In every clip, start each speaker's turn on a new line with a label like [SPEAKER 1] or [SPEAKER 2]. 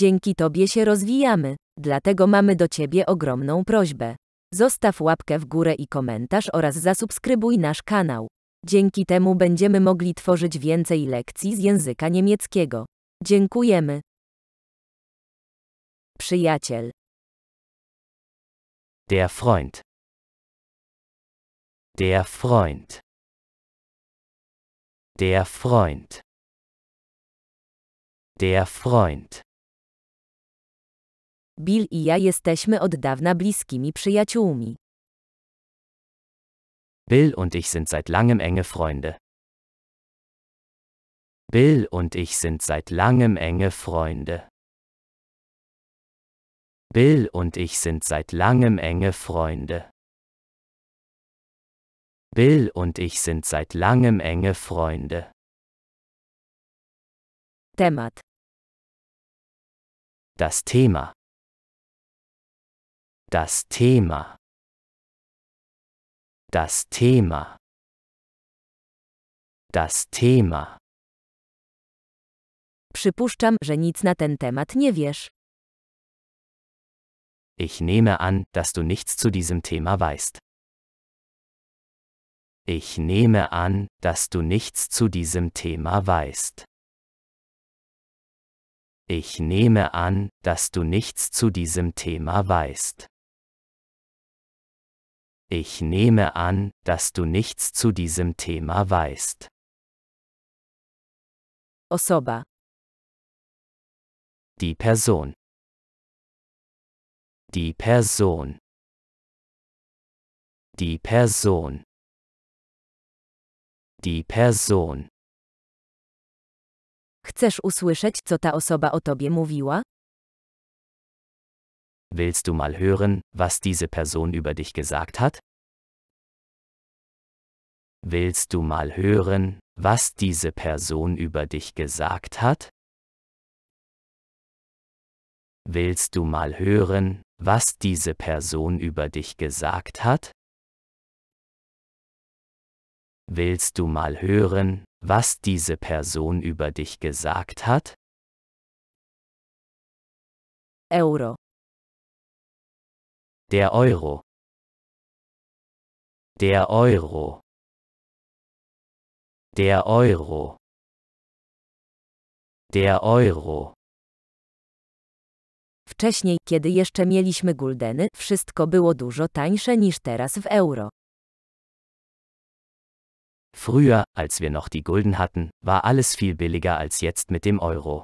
[SPEAKER 1] Dzięki Tobie się rozwijamy, dlatego mamy do Ciebie ogromną prośbę. Zostaw łapkę w górę i komentarz oraz zasubskrybuj nasz kanał. Dzięki temu będziemy mogli tworzyć więcej lekcji z języka niemieckiego. Dziękujemy. Przyjaciel.
[SPEAKER 2] Der Freund. Der Freund. Der Freund.
[SPEAKER 3] Der Freund.
[SPEAKER 1] Bill i ja jesteśmy od dawna bliskimi przyjaciółmi.
[SPEAKER 3] Bill und ich sind seit langem enge Freunde. Bill und ich sind seit langem enge Freunde. Bill und ich sind seit langem enge Freunde. Bill und ich sind seit langem enge Freunde.
[SPEAKER 1] Temat.
[SPEAKER 2] Das Thema. Das Thema. Das Thema. Das Thema.
[SPEAKER 1] Przypuszczam, że nic na ten temat nie wiesz.
[SPEAKER 3] Ich nehme an, dass du nichts zu diesem Thema weißt. Ich nehme an, dass du nichts zu diesem Thema weißt. Ich nehme an, dass du nichts zu diesem Thema weißt. Ich nehme an, dass du nichts zu
[SPEAKER 2] diesem Thema weißt. Osoba. Die Person. Die Person. Die Person. Die Person. Chcesz usłyszeć,
[SPEAKER 1] co ta osoba o tobie mówiła?
[SPEAKER 3] Willst du mal hören, was diese Person über dich gesagt hat? Willst du mal hören, was diese Person über dich gesagt hat? Willst du mal hören, was diese Person über dich gesagt hat? Willst du mal hören, was diese Person über dich gesagt hat?
[SPEAKER 2] Euro Der Euro. Der Euro. Der Euro. Der Euro.
[SPEAKER 1] Wcześniej, kiedy jeszcze mieliśmy guldeny, wszystko było dużo tańsze niż teraz w euro.
[SPEAKER 3] Früher, als wir noch die Gulden hatten, war alles viel billiger als jetzt mit dem Euro.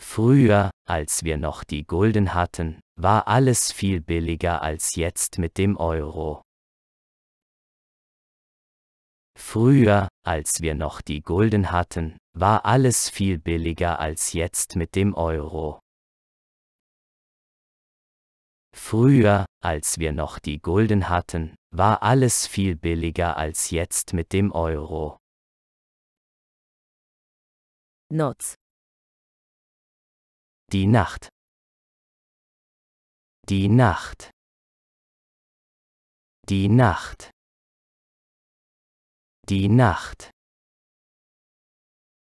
[SPEAKER 3] Früher, als wir noch die Gulden hatten, war alles viel billiger als jetzt mit dem Euro. Früher, als wir noch die Gulden hatten, war alles viel billiger als jetzt mit dem Euro. Früher, als wir noch die Gulden hatten, war alles viel billiger als jetzt mit dem Euro.
[SPEAKER 2] Noc. Die Nacht. Die Nacht. Die Nacht. Die Nacht.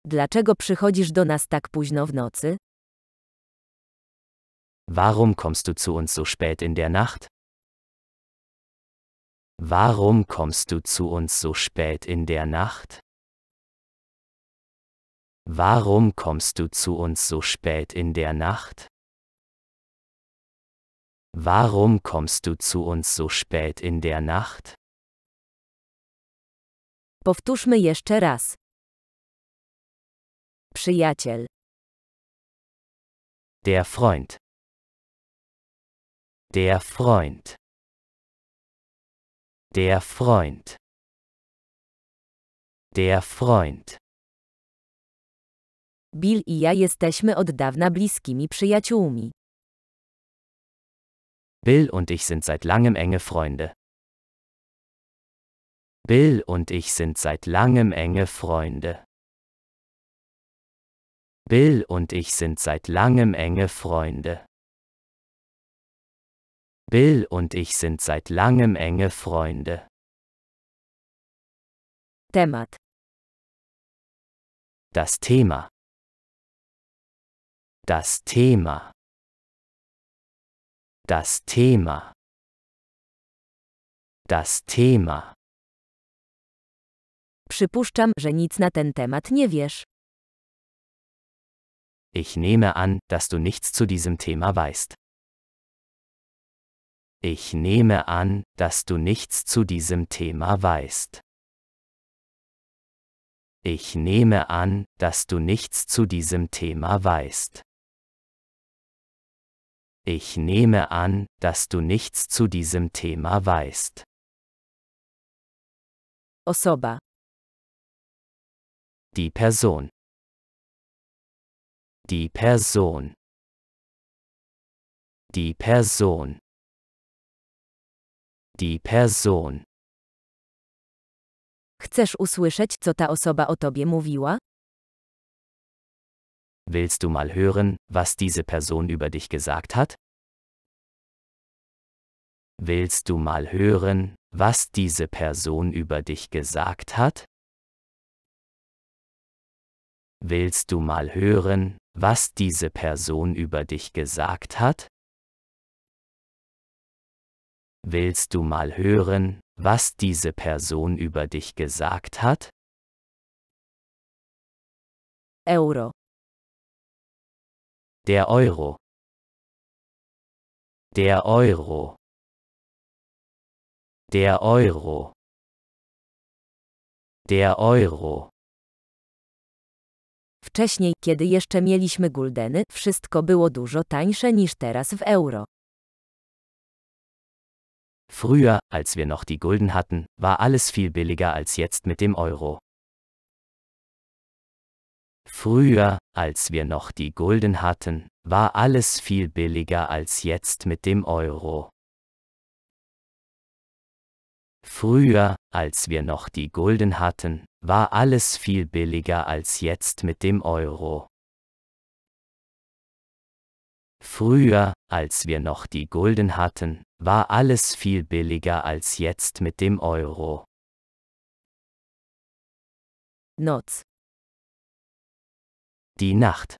[SPEAKER 1] Dlaczego przychodzisz do nas tak późno w nocy?
[SPEAKER 3] Warum kommst du zu uns so spät in der Nacht? Warum kommst du zu uns so spät in der Nacht? Warum kommst du zu uns so spät in der Nacht? Warum kommst du zu uns so spät in der Nacht?
[SPEAKER 2] Powtórzmy jeszcze raz. Przyjaciel. Der Freund. Der Freund. Der Freund. Der Freund.
[SPEAKER 1] Bill i ja jesteśmy od dawna bliskimi przyjaciółmi.
[SPEAKER 3] Bill und ich sind seit langem enge Freunde. Bill und ich sind seit langem enge Freunde. Bill und ich sind seit langem enge Freunde. Bill und ich sind seit langem enge Freunde.
[SPEAKER 2] Temat. Das Thema. Das Thema. Das Thema. Das
[SPEAKER 3] Thema.
[SPEAKER 1] Przypuszczam, że nic na ten temat nie wiesz.
[SPEAKER 3] Ich nehme an, dass du nichts zu diesem Thema weißt. Ich nehme an, dass du nichts zu diesem Thema weißt. Ich nehme an, dass du nichts zu diesem Thema weißt. Ich nehme an, dass du nichts zu diesem Thema weißt. Osoba. Die Person.
[SPEAKER 2] Die Person. Die Person. Die Person.
[SPEAKER 1] Chcesz usłyszeć, co ta osoba o tobie mówiła?
[SPEAKER 3] Willst du mal hören, was diese Person über dich gesagt hat? Willst du mal hören, was diese Person über dich gesagt hat? Willst du mal hören, was diese Person über dich gesagt hat? Willst du mal hören, was
[SPEAKER 2] diese Person über dich gesagt hat? Euro. Der Euro. Der Euro. Der Euro. Der Euro.
[SPEAKER 1] Wcześniej, kiedy jeszcze mieliśmy guldeny, wszystko było dużo tańsze niż teraz w euro.
[SPEAKER 3] Früher, als wir noch die Gulden hatten, war alles viel billiger als jetzt mit dem Euro. Früher, als wir noch die Gulden hatten, war alles viel billiger als jetzt mit dem Euro. Früher, als wir noch die Gulden hatten, war alles viel billiger als jetzt mit dem Euro. Früher, als wir noch die Gulden hatten, war alles viel billiger als jetzt mit dem Euro.
[SPEAKER 2] Noc. Die Nacht.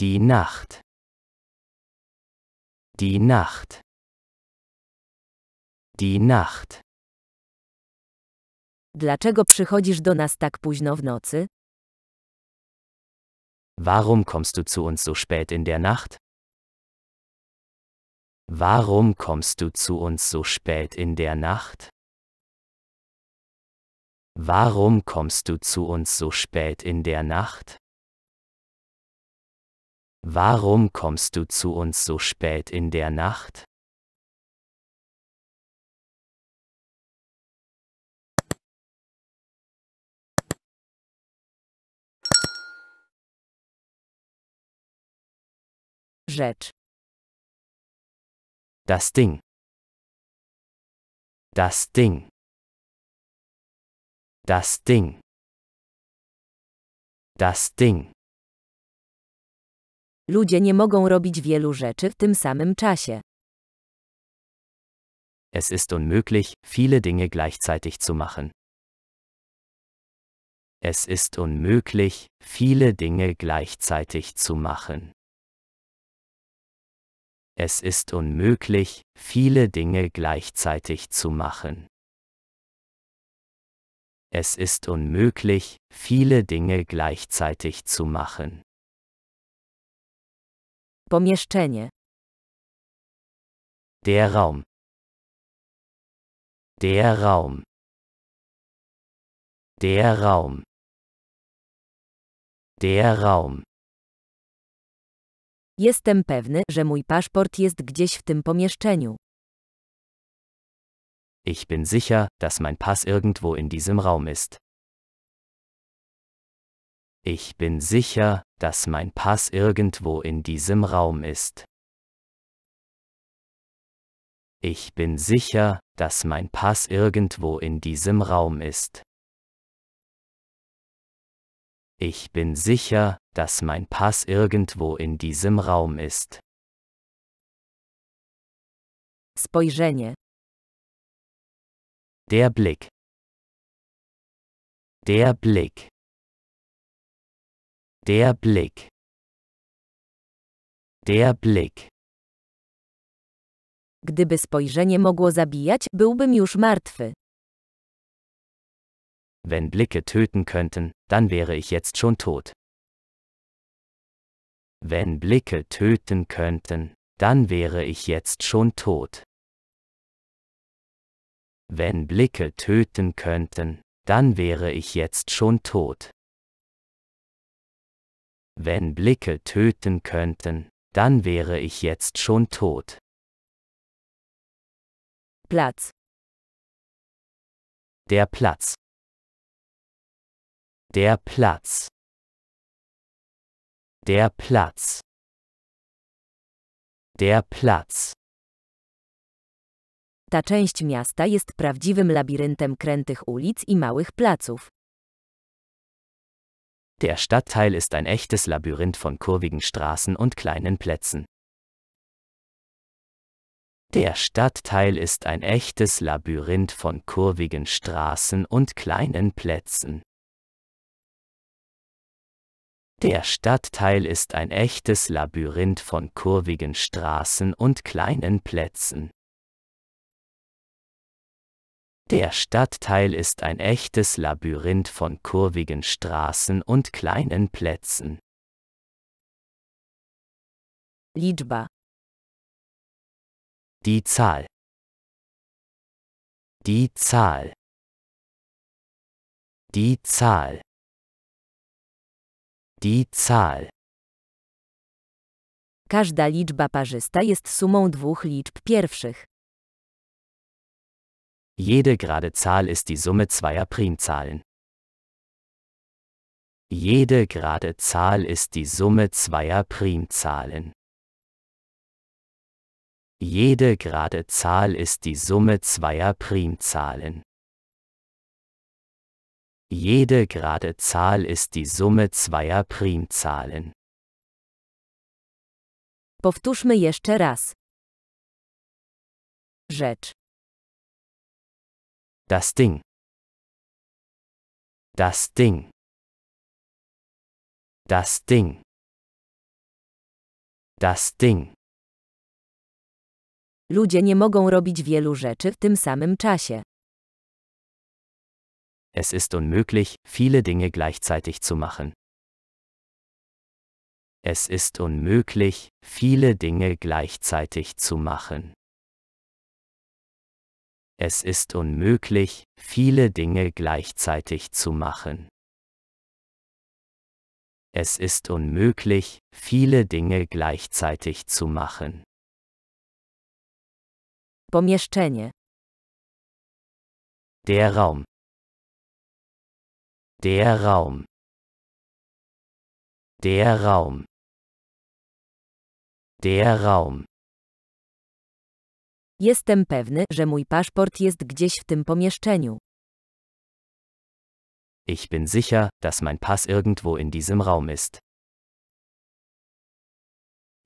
[SPEAKER 2] Die Nacht. Die Nacht. Die
[SPEAKER 3] Nacht.
[SPEAKER 1] Dlaczego przychodzisz do nas tak późno w nocy?
[SPEAKER 3] Warum kommst du zu uns so spät in der Nacht? Warum kommst du zu uns so spät in der Nacht? Warum kommst du zu uns so spät in der Nacht? Warum kommst du zu uns so spät in der Nacht?
[SPEAKER 2] Rzecz. Das Ding. Das Ding. Das Ding. Das Ding. Ludzie nie mogą
[SPEAKER 1] robić wielu rzeczy w tym samym czasie.
[SPEAKER 3] Es ist unmöglich, viele Dinge gleichzeitig zu machen. Es ist unmöglich, viele Dinge gleichzeitig zu machen. Es ist unmöglich, viele Dinge gleichzeitig zu machen es ist unmöglich,
[SPEAKER 2] viele Dinge gleichzeitig zu machen. Pomieszczenie. Der Raum. Der Raum. Der Raum. Der Raum. Jestem
[SPEAKER 1] pewny, że mój paszport jest gdzieś w tym pomieszczeniu.
[SPEAKER 3] Ich bin sicher, dass mein Pass irgendwo in diesem Raum ist. Ich bin sicher, dass mein Pass irgendwo in diesem Raum ist. Ich bin sicher, dass mein Pass irgendwo in diesem Raum ist. Ich bin sicher, dass mein Pass irgendwo in diesem Raum ist.
[SPEAKER 2] Spojrzenie. Der Blick. Der Blick. Der Blick.
[SPEAKER 3] Der Blick.
[SPEAKER 1] Gdyby spojrzenie mogło zabijać, byłbym już martwy.
[SPEAKER 3] Wenn Blicke töten könnten, dann wäre ich jetzt schon tot. Wenn Blicke töten könnten, dann wäre ich jetzt schon tot. Wenn Blicke töten könnten, dann wäre ich jetzt schon tot. Wenn Blicke töten könnten,
[SPEAKER 2] dann wäre ich jetzt schon tot. Platz. Der Platz. Der Platz. Der Platz. Der Platz. Ta część miasta
[SPEAKER 1] jest prawdziwym labiryntem krętych ulic i małych placów.
[SPEAKER 3] Der Stadtteil ist ein echtes Labyrinth von kurvigen Straßen und kleinen Plätzen. Der Stadtteil ist ein echtes Labyrinth von kurvigen Straßen und kleinen Plätzen. Der Stadtteil ist ein echtes Labyrinth von kurvigen Straßen und kleinen Plätzen. Der Stadtteil ist ein echtes Labyrinth von kurvigen Straßen und kleinen Plätzen.
[SPEAKER 2] Liczba Die Zahl Die Zahl Die Zahl Die Zahl Każda
[SPEAKER 1] liczba parzysta jest sumą dwóch liczb pierwszych.
[SPEAKER 3] Jede gerade Zahl ist die Summe zweier Primzahlen. Jede gerade Zahl ist die Summe zweier Primzahlen. Jede gerade Zahl ist die Summe zweier Primzahlen. Jede gerade Zahl ist die Summe zweier Primzahlen.
[SPEAKER 2] Powtórzmy jeszcze raz. Rzecz. Das Ding. Das Ding. Das Ding. Das
[SPEAKER 3] Ding.
[SPEAKER 1] Ludzie nie mogą robić wielu rzeczy w tym samym czasie.
[SPEAKER 3] Es ist unmöglich, viele Dinge gleichzeitig zu machen. Es ist unmöglich, viele Dinge gleichzeitig zu machen es ist unmöglich, viele Dinge gleichzeitig zu machen. Es ist unmöglich, viele Dinge gleichzeitig
[SPEAKER 2] zu machen. Pomieszczenie. Der Raum. Der Raum. Der Raum.
[SPEAKER 3] Der Raum.
[SPEAKER 1] Jestem pewny, że mój paszport jest gdzieś w tym pomieszczeniu.
[SPEAKER 3] Ich bin sicher, dass mein Pass irgendwo in diesem Raum ist.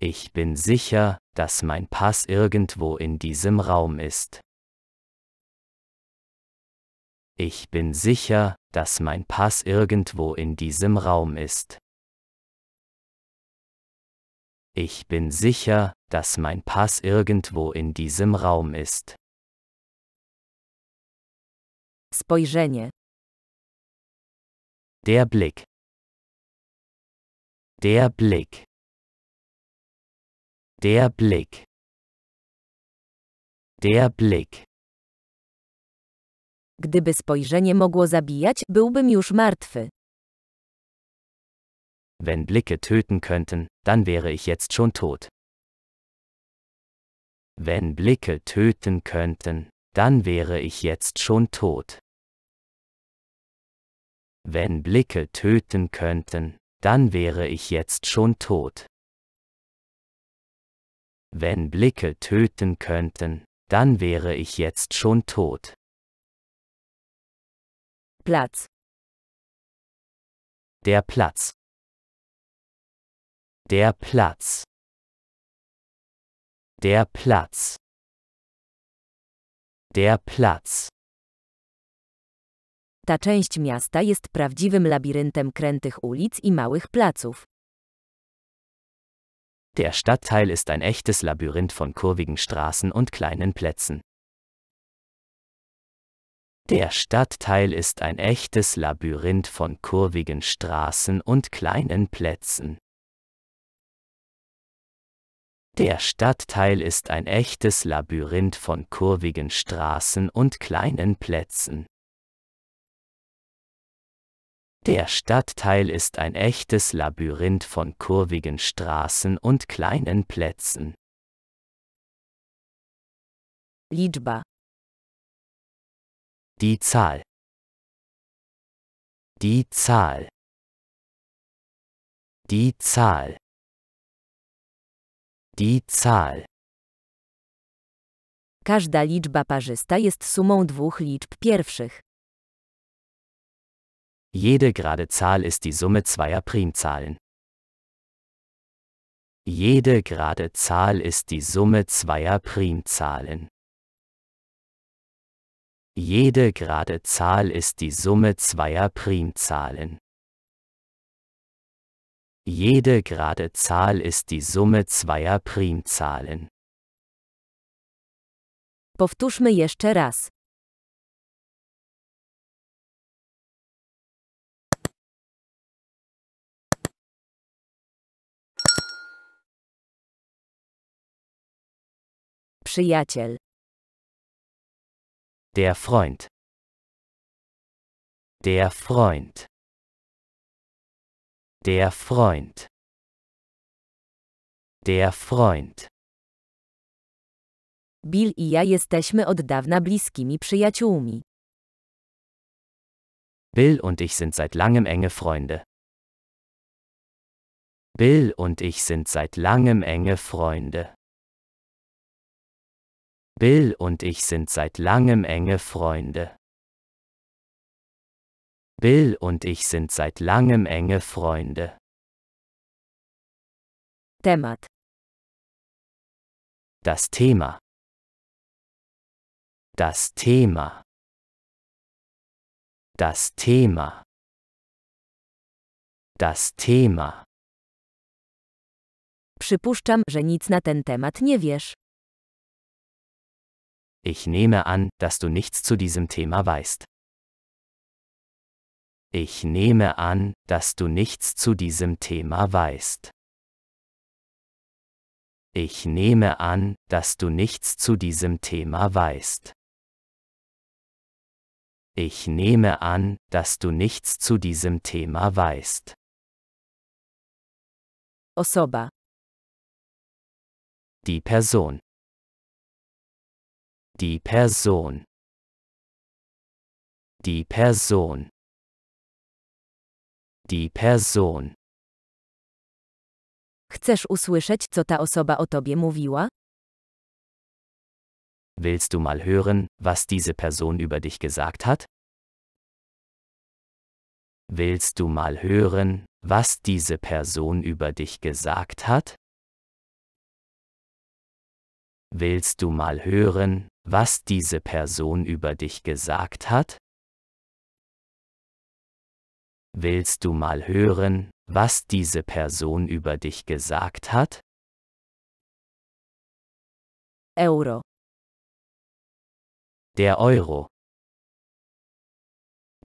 [SPEAKER 3] Ich bin sicher, dass mein Pass irgendwo in diesem Raum ist. Ich bin sicher, dass mein Pass irgendwo in diesem Raum ist. Ich bin sicher, dass mein Pass irgendwo in diesem Raum ist.
[SPEAKER 2] Spojrzenie. Der Blick. Der Blick. Der Blick. Der Blick.
[SPEAKER 1] Gdyby spojrzenie mogło zabijać, byłbym już martwy.
[SPEAKER 3] Wenn Blicke töten könnten, dann wäre ich jetzt schon tot. Wenn Blicke töten könnten, dann wäre ich jetzt schon tot. Wenn Blicke töten könnten, dann wäre ich jetzt schon tot. Wenn Blicke töten könnten, dann wäre ich jetzt schon
[SPEAKER 2] tot. Platz. Der Platz. Der Platz. Der Platz. Der Platz.
[SPEAKER 1] Ta część miasta jest prawdziwym labiryntem krętych ulic i małych placów.
[SPEAKER 3] Der Stadtteil ist ein echtes Labyrinth von kurvigen Straßen und kleinen Plätzen. Der Stadtteil ist ein echtes Labyrinth von kurvigen Straßen und kleinen Plätzen. Der Stadtteil ist ein echtes Labyrinth von kurvigen Straßen und kleinen Plätzen. Der Stadtteil ist ein echtes Labyrinth von kurvigen Straßen und kleinen Plätzen.
[SPEAKER 2] Liczba. Die Zahl. Die Zahl. Die Zahl.
[SPEAKER 3] Die Zahl.
[SPEAKER 1] Każda liczba parzysta jest sumą dwóch liczb pierwszych.
[SPEAKER 3] Jede gerade Zahl ist die Summe zweier Primzahlen. Jede gerade Zahl ist die Summe zweier Primzahlen. Jede gerade Zahl ist die Summe zweier Primzahlen. Jede gerade Zahl ist die Summe zweier Primzahlen.
[SPEAKER 2] Powtórzmy jeszcze raz. Przyjaciel. Der Freund. Der Freund. Der Freund. Der
[SPEAKER 3] Freund.
[SPEAKER 1] Bill i ja jesteśmy od dawna bliskimi przyjaciółmi.
[SPEAKER 3] Bill und ich sind seit langem enge Freunde. Bill und ich sind seit langem enge Freunde. Bill und ich sind seit langem enge Freunde. Bill und ich sind seit
[SPEAKER 2] langem enge Freunde. Temat. Das Thema. Das Thema. Das Thema. Das Thema.
[SPEAKER 1] Przypuszczam, że nic na ten temat nie wiesz.
[SPEAKER 3] Ich nehme an, dass du nichts zu diesem Thema weißt. Ich nehme an, dass du nichts zu diesem Thema weißt. Ich nehme an, dass du nichts zu diesem Thema weißt. Ich nehme an, dass du nichts zu diesem Thema
[SPEAKER 2] weißt. Osoba. Die Person. Die Person. Die Person.
[SPEAKER 3] Die Person.
[SPEAKER 1] Chcesz usłyszeć, co ta osoba o tobie mówiła?
[SPEAKER 3] Willst du mal hören, was diese Person über dich gesagt hat? Willst du mal hören, was diese Person über dich gesagt hat? Willst du mal hören, was diese Person über dich gesagt hat? Willst du mal hören, was diese Person über dich gesagt hat?
[SPEAKER 2] Euro. Der Euro.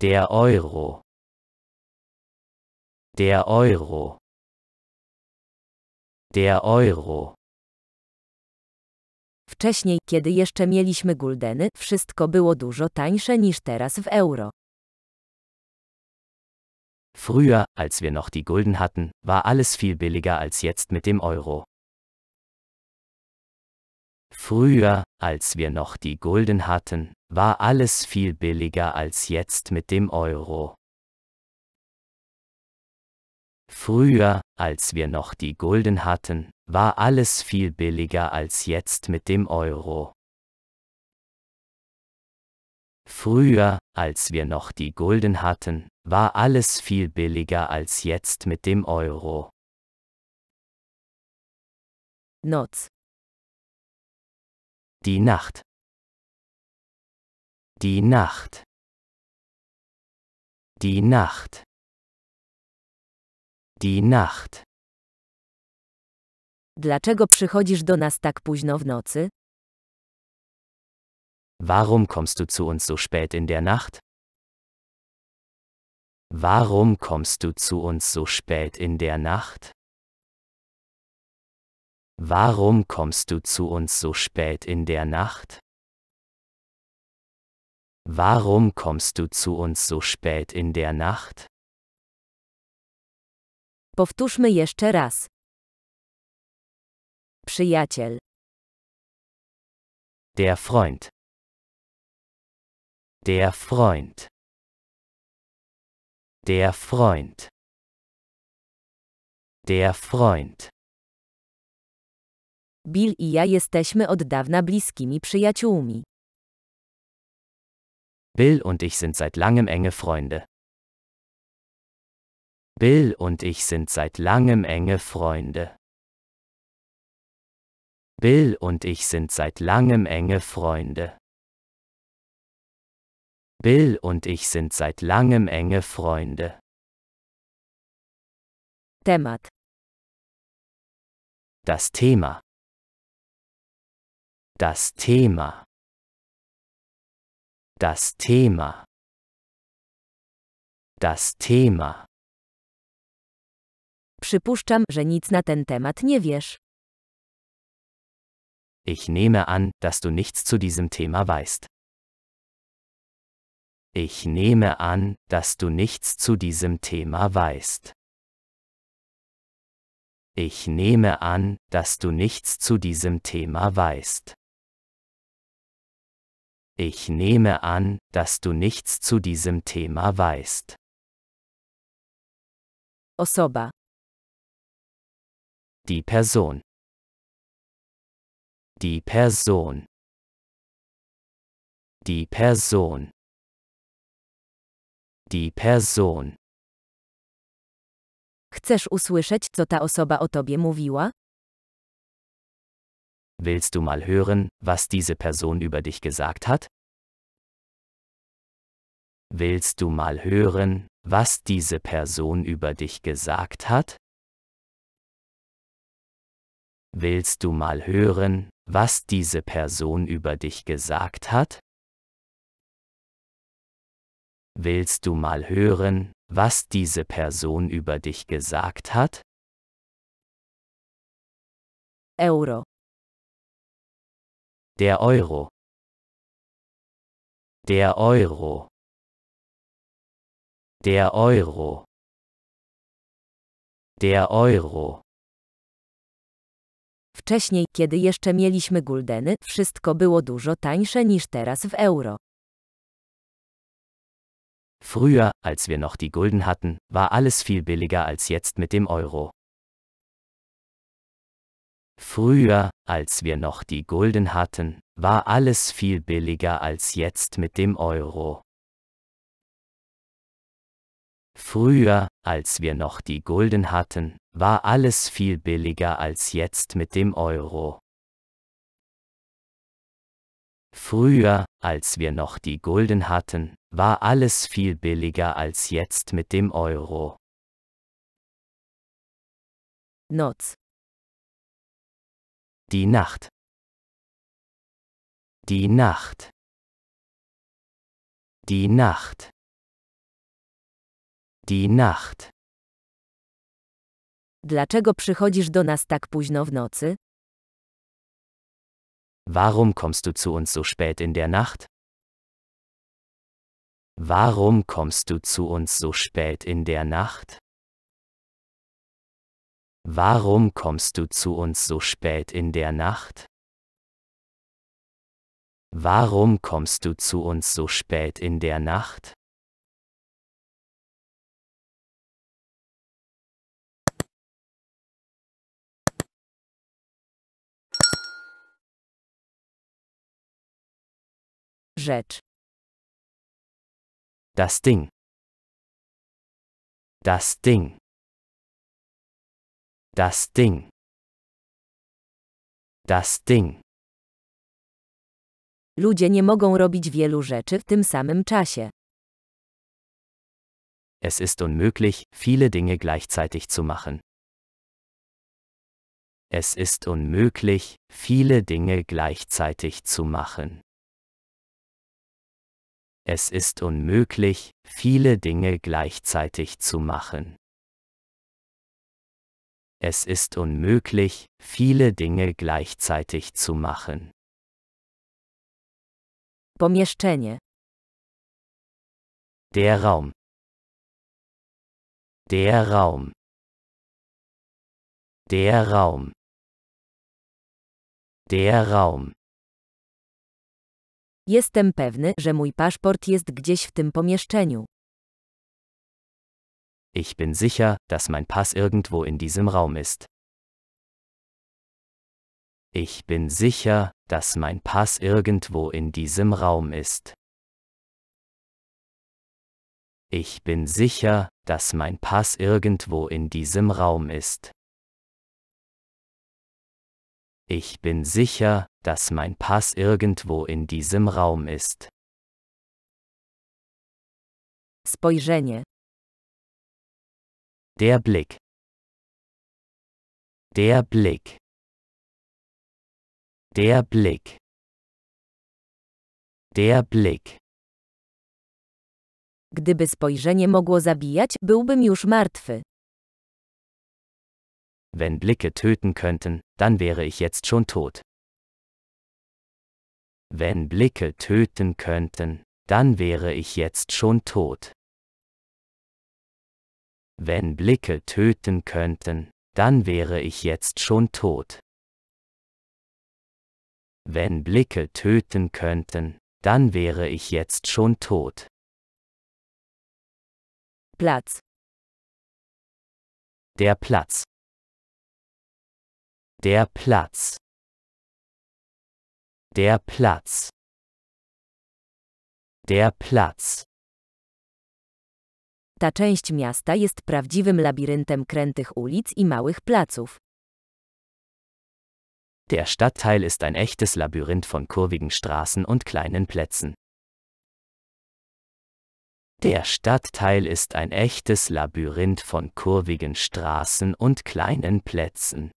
[SPEAKER 2] Der Euro. Der Euro. Der Euro.
[SPEAKER 1] Wcześniej, kiedy jeszcze mieliśmy guldeny, wszystko było dużo tańsze niż teraz w euro.
[SPEAKER 3] Früher, als wir noch die Gulden hatten, war alles viel billiger als jetzt mit dem Euro. Früher, als wir noch die Gulden hatten, war alles viel billiger als jetzt mit dem Euro. Früher, als wir noch die Gulden hatten, war alles viel billiger als jetzt mit dem Euro. Früher, als wir noch die Gulden hatten, war alles viel billiger als jetzt mit dem Euro.
[SPEAKER 2] Noc. Die Nacht. Die Nacht. Die Nacht. Die Nacht.
[SPEAKER 1] Dlaczego przychodzisz do nas tak późno w nocy?
[SPEAKER 3] Warum kommst du zu uns so spät in der Nacht? Warum kommst du zu uns so spät in der Nacht? Warum kommst du zu uns so spät in der Nacht? Warum kommst du zu uns so spät in der Nacht?
[SPEAKER 2] Powtórzmy jeszcze raz. Przyjaciel. Der Freund. Der Freund. Der Freund. Der Freund.
[SPEAKER 1] Bill i ja jesteśmy od dawna bliskimi przyjaciółmi.
[SPEAKER 3] Bill und ich sind seit langem enge Freunde. Bill und ich sind seit langem enge Freunde. Bill und ich sind seit langem enge Freunde. Bill und ich sind seit langem enge Freunde.
[SPEAKER 2] Temat. Das Thema. Das Thema. Das Thema. Das Thema.
[SPEAKER 1] Przypuszczam, że nic na ten temat nie wiesz.
[SPEAKER 3] Ich nehme an, dass du nichts zu diesem Thema weißt. Ich nehme an, dass du nichts zu diesem Thema weißt. Ich nehme an, dass du nichts zu diesem Thema weißt. Ich nehme an, dass du nichts zu diesem Thema weißt.
[SPEAKER 2] Osoba. Die Person. Die Person. Die Person die Person.
[SPEAKER 1] Chcesz usłyszeć, co ta osoba o tobie mówiła?
[SPEAKER 3] Willst du mal hören, was diese Person über dich gesagt hat? Willst du mal hören, was diese Person über dich gesagt hat? Willst du mal hören, was diese Person über dich gesagt hat? Willst du mal hören, was diese Person
[SPEAKER 2] über dich gesagt hat? Euro. Der Euro. Der Euro. Der Euro.
[SPEAKER 3] Der Euro.
[SPEAKER 2] Wcześniej,
[SPEAKER 1] kiedy jeszcze mieliśmy guldeny, wszystko było dużo tańsze niż teraz w euro.
[SPEAKER 3] Früher, als wir noch die Gulden hatten, war alles viel billiger als jetzt mit dem Euro. Früher, als wir noch die Gulden hatten, war alles viel billiger als jetzt mit dem Euro. Früher, als wir noch die Gulden hatten, war alles viel billiger als jetzt mit dem Euro. Früher, als wir noch die Gulden hatten, war alles viel billiger als jetzt mit dem Euro.
[SPEAKER 2] Noc. Die Nacht. Die Nacht. Die Nacht. Die Nacht.
[SPEAKER 1] Dlaczego przychodzisz do nas tak późno w nocy?
[SPEAKER 3] Warum kommst du zu uns so spät in der Nacht? Warum kommst du zu uns so spät in der Nacht? Warum kommst du zu uns so spät in der Nacht? Warum kommst du zu uns
[SPEAKER 2] so spät in der Nacht? Rzecz das Ding. Das Ding. Das Ding.
[SPEAKER 3] Das Ding.
[SPEAKER 1] Ludzie nie mogą robić wielu rzeczy w tym samym czasie.
[SPEAKER 3] Es ist unmöglich, viele Dinge gleichzeitig zu machen. Es ist unmöglich, viele Dinge gleichzeitig zu machen es ist unmöglich, viele Dinge gleichzeitig zu machen. Es ist unmöglich, viele Dinge gleichzeitig zu machen.
[SPEAKER 2] Pomieszczenie. Der Raum. Der Raum. Der Raum. Der Raum.
[SPEAKER 1] Jestem pewny, że mój paszport jest gdzieś w tym pomieszczeniu.
[SPEAKER 3] Ich bin sicher, dass mein Pass irgendwo in diesem Raum ist. Ich bin sicher, dass mein Pass irgendwo in diesem Raum ist. Ich bin sicher, dass mein Pass irgendwo in diesem Raum ist. Ich bin sicher, dass mein Pass irgendwo in diesem Raum ist.
[SPEAKER 2] Spojrzenie. Der Blick. Der Blick. Der Blick. Der Blick.
[SPEAKER 1] Gdyby spojrzenie mogło zabijać, byłbym już martwy.
[SPEAKER 3] Wenn Blicke töten könnten, dann wäre ich jetzt schon tot. Wenn Blicke töten könnten, dann wäre ich jetzt schon tot. Wenn Blicke töten könnten, dann wäre ich jetzt schon tot. Wenn Blicke töten könnten, dann wäre ich jetzt
[SPEAKER 2] schon tot. Platz. Der Platz. Der Platz. Der Platz. Der Platz. Ta
[SPEAKER 1] część miasta jest prawdziwym labiryntem krętych ulic i małych placów.
[SPEAKER 3] Der Stadtteil ist ein echtes Labyrinth von kurvigen Straßen und kleinen Plätzen. Der Stadtteil ist ein echtes Labyrinth von kurvigen Straßen und kleinen Plätzen.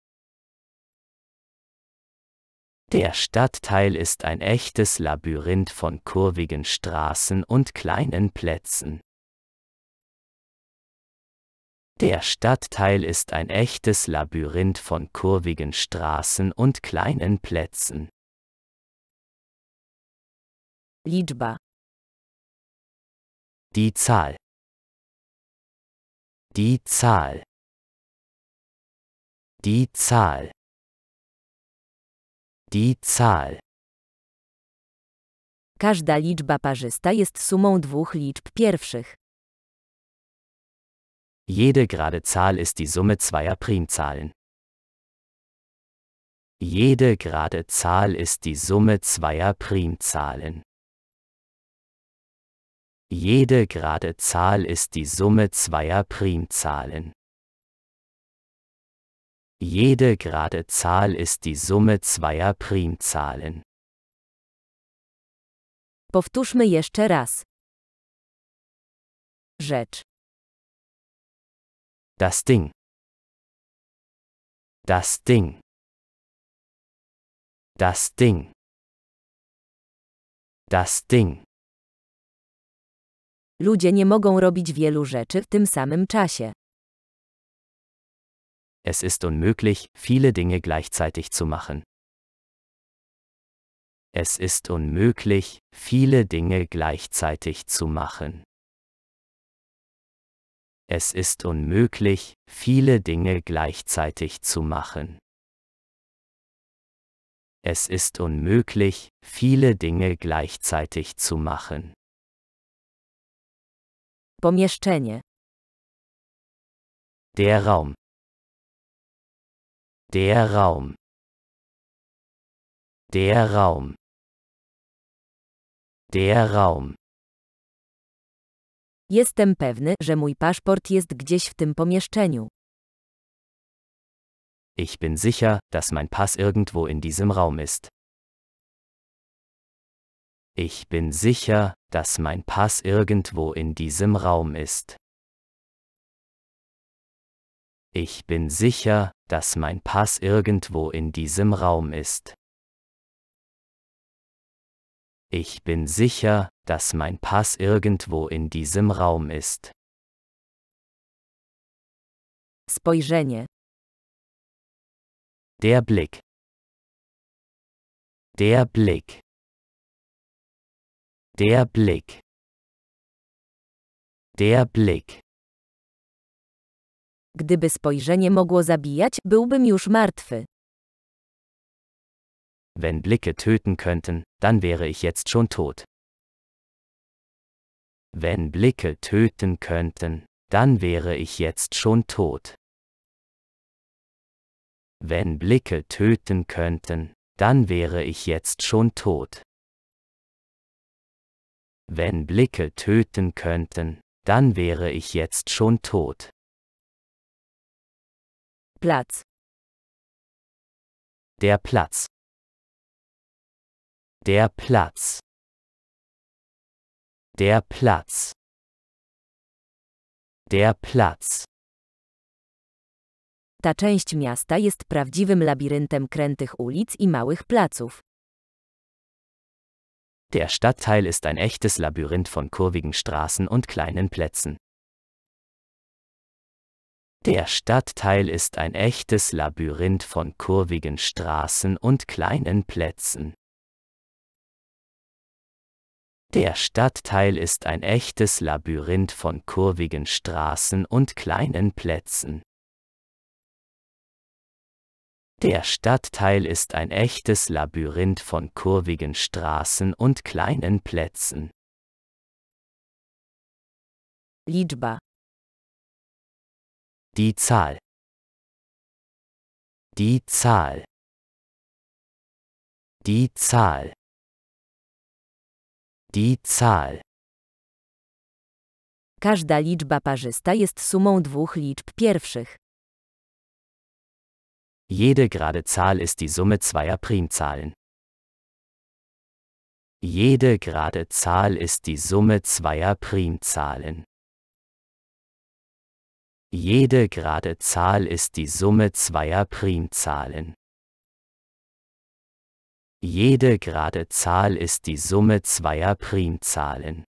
[SPEAKER 3] Der Stadtteil ist ein echtes Labyrinth von kurvigen Straßen und kleinen Plätzen. Der Stadtteil ist ein echtes Labyrinth von kurvigen Straßen und kleinen Plätzen.
[SPEAKER 2] Liczba. Die Zahl. Die Zahl. Die Zahl. Die Zahl.
[SPEAKER 1] Każda liczba parzysta jest sumą dwóch liczb pierwszych.
[SPEAKER 3] Jede gerade Zahl ist die Summe zweier Primzahlen. Jede gerade Zahl ist die Summe zweier Primzahlen. Jede gerade Zahl ist die Summe zweier Primzahlen. Jede gerade Zahl ist die Summe zweier Primzahlen.
[SPEAKER 1] Powtórzmy jeszcze
[SPEAKER 2] raz. Rzecz. Das Ding. Das Ding. Das Ding. Das Ding.
[SPEAKER 1] Ludzie nie mogą robić wielu rzeczy w tym samym czasie
[SPEAKER 3] es ist unmöglich, viele Dinge gleichzeitig zu machen. Es ist unmöglich, viele Dinge gleichzeitig zu machen. Es ist unmöglich, viele Dinge gleichzeitig zu machen. Es ist unmöglich, viele Dinge gleichzeitig zu machen.
[SPEAKER 2] Pomieszczenie. Der Raum. Der Raum. Der Raum. Der Raum.
[SPEAKER 1] Jestem pewny, że mój paszport jest gdzieś w tym pomieszczeniu.
[SPEAKER 3] Ich bin sicher, dass mein Pass irgendwo in diesem Raum ist. Ich bin sicher, dass mein Pass irgendwo in diesem Raum ist. Ich bin sicher, dass mein Pass irgendwo in diesem Raum ist. Ich bin sicher, dass
[SPEAKER 2] mein Pass irgendwo in diesem Raum ist. Spojrzenie. Der Blick. Der Blick. Der Blick. Der Blick.
[SPEAKER 1] Gdyby spojrzenie mogło zabijać, byłbym już martwy.
[SPEAKER 3] Wenn Blicke töten könnten, dann wäre ich jetzt schon tot. Wenn Blicke töten könnten, dann wäre ich jetzt schon tot. Wenn Blicke töten könnten, dann wäre ich jetzt schon tot. Wenn Blicke töten könnten, dann wäre ich jetzt schon tot. Platz. Der Platz.
[SPEAKER 2] Der Platz. Der Platz. Der Platz.
[SPEAKER 1] Ta część miasta jest prawdziwym labiryntem krętych ulic i małych placów.
[SPEAKER 3] Der Stadtteil ist ein echtes Labyrinth von kurvigen Straßen und kleinen Plätzen. Der Stadtteil ist ein echtes Labyrinth von kurvigen Straßen und kleinen Plätzen. Der Stadtteil ist ein echtes Labyrinth von kurvigen Straßen und kleinen Plätzen. Der Stadtteil ist ein echtes Labyrinth von kurvigen Straßen und kleinen Plätzen.
[SPEAKER 2] Liczba die Zahl. Die Zahl. Die Zahl. Die Zahl.
[SPEAKER 1] Każda liczba parzysta jest sumą dwóch liczb pierwszych.
[SPEAKER 3] Jede gerade Zahl ist die Summe zweier Primzahlen. Jede gerade Zahl ist die Summe zweier Primzahlen. Jede gerade Zahl ist die Summe zweier Primzahlen. Jede gerade Zahl ist die Summe zweier Primzahlen.